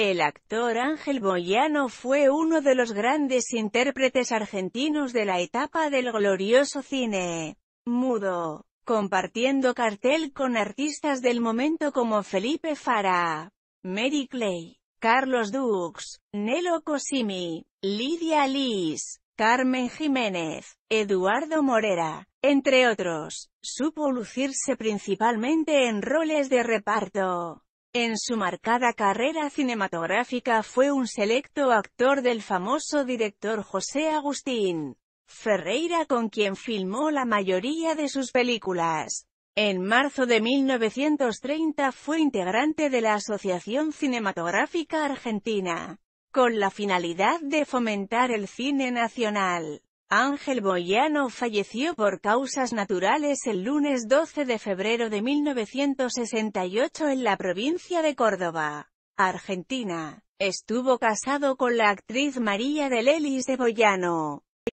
El actor Ángel Boyano fue uno de los grandes intérpretes argentinos de la etapa del glorioso cine mudo, compartiendo cartel con artistas del momento como Felipe Fara, Mary Clay, Carlos Dux, Nelo Cosimi, Lidia Liz, Carmen Jiménez, Eduardo Morera, entre otros, supo lucirse principalmente en roles de reparto. En su marcada carrera cinematográfica fue un selecto actor del famoso director José Agustín Ferreira con quien filmó la mayoría de sus películas. En marzo de 1930 fue integrante de la Asociación Cinematográfica Argentina, con la finalidad de fomentar el cine nacional. Ángel Boyano falleció por causas naturales el lunes 12 de febrero de 1968 en la provincia de Córdoba, Argentina. Estuvo casado con la actriz María de Lelis de Boyano.